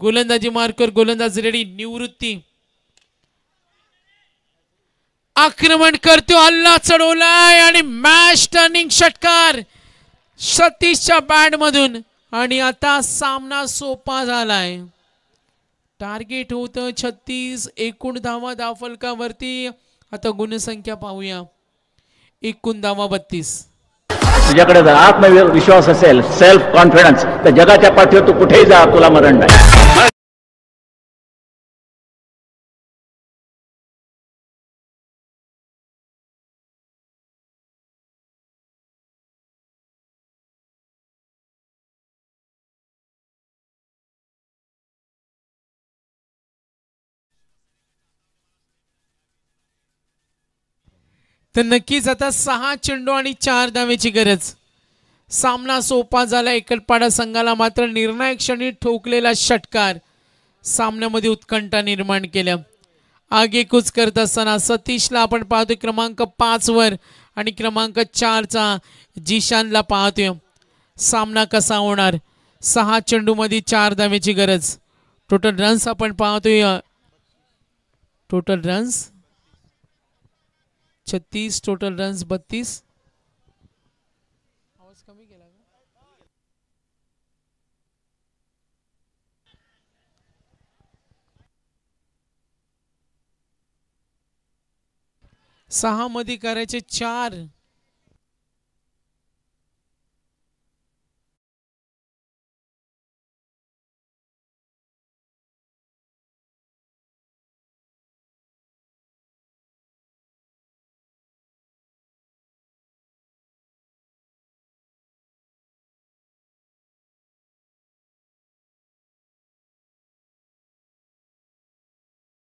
गोलंदाजी मार्कर गोलंदाज रेडी निवृत्ती आक्रमण करतो हल्ला चढवलाय आणि मॅच टर्निंग षटकार सतीशच्या बॅट मधून आणि आता सामना सोपा झालाय टार्गेट होतं छत्तीस एकूण धावा दाफलकावरती आता गुणसंख्या पाहूया एकूण धावा बत्तीस तुझ्याकडे जर आत्मविश्वास असेल सेल्फ कॉन्फिडन्स तर जगाच्या पाठीवर तू कुठेही जा तुला मरण नाही तर नक्कीच आता सहा चेंडू आणि चार धावेची गरज सामना सोपा झाला एकटपाडा संघाला मात्र निर्णायक क्षणी ठोकलेला षटकार सामन्यामध्ये उत्कंठा निर्माण केल्या आगेकूच करत असताना सतीशला आपण पाहतोय क्रमांक पाचवर आणि क्रमांक चारचा जिशानला पाहतोय सामना कसा होणार सहा चेंडूमध्ये चार धावेची गरज टोटल रन्स आपण पाहतोय टोटल रन्स छत्तीस टोटल रन बत्तीस सहा मधी कराए चार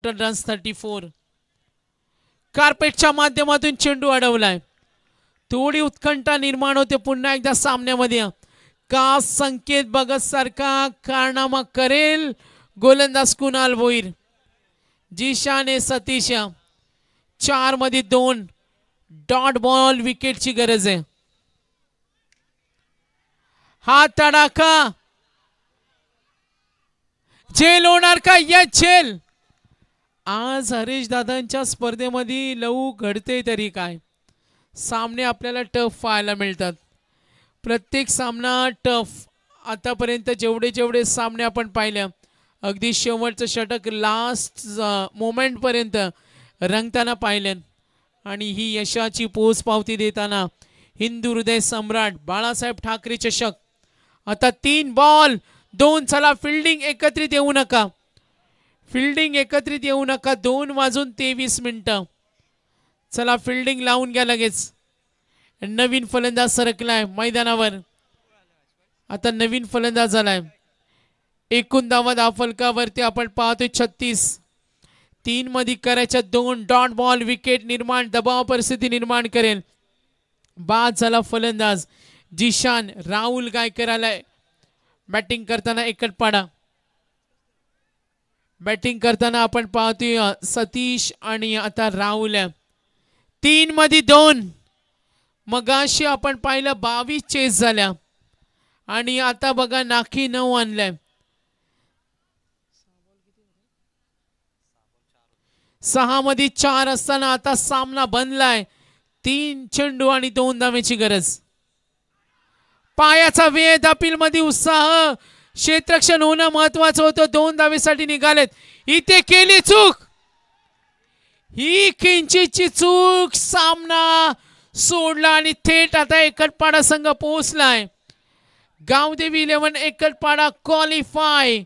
आफ्टर थर्टी फोर कार्पेटच्या माध्यमातून चेंडू अडवलाय थोडी उत्कंठा निर्माण होते पुन्हा एकदा सामन्यामध्ये का संकेत बघत सारखा कारनामा करेल गोलंदाज कुणाल भोईर जिशाने सतीश चार मध्ये दोन डॉट बॉल विकेटची गरज आहे हा तडाखा जेल होणार का या झेल आज हरीश दादांच्या स्पर्धेमध्ये लऊ घडते तरी काय सामने आपल्याला टफ पाहायला मिळतात प्रत्येक सामना टफ आतापर्यंत जेवढे जेवढे सामने आपण पाहिल्या अगदी शेवटचं षटक लास्ट मोमेंटपर्यंत रंगताना पाहिलं आणि ही यशाची पोच पावती देताना हिंदू हृदय सम्राट बाळासाहेब ठाकरे चषक आता तीन बॉल दोन चला फिल्डिंग एकत्रित येऊ नका फिल्डिंग एकत्रित येऊ नका दोन वाजून तेवीस मिनटं चला फिल्डिंग लावून घ्या लगेच नवीन फलंदाज सरकलाय मैदानावर आता नवीन फलंदाज झालाय एकूण दावा दहा फलकावरती आपण पाहतोय छत्तीस तीन मध्ये करायच्या दोन डॉट बॉल विकेट निर्माण दबाव परिस्थिती निर्माण करेल बाद झाला फलंदाज जिशान राहुल गायकर आलाय बॅटिंग करताना एकटपाडा बॅटिंग करताना आपण पाहतोय सतीश आणि आता राहुल तीन मध्ये दोन मगाशी आपण पाहिलं बावीस चेस झाल्या आणि आता बघा नाखी नऊ आणलंय सहा मध्ये चार असताना आता सामना बनलाय तीन चेंडू आणि दोन धाव्याची गरज पायाचा वेध अपील मध्ये उत्साह क्षेत्रक्षण होणं महत्वाचं होतं दोन दावेसाठी निघालेत इथे केली चूक ही किंचितची चूक सामना सोडला आणि थेट आता एकटपाडा संघ पोहोचलाय गावदेवी इलेव्हन एकटपाडा क्वालिफाय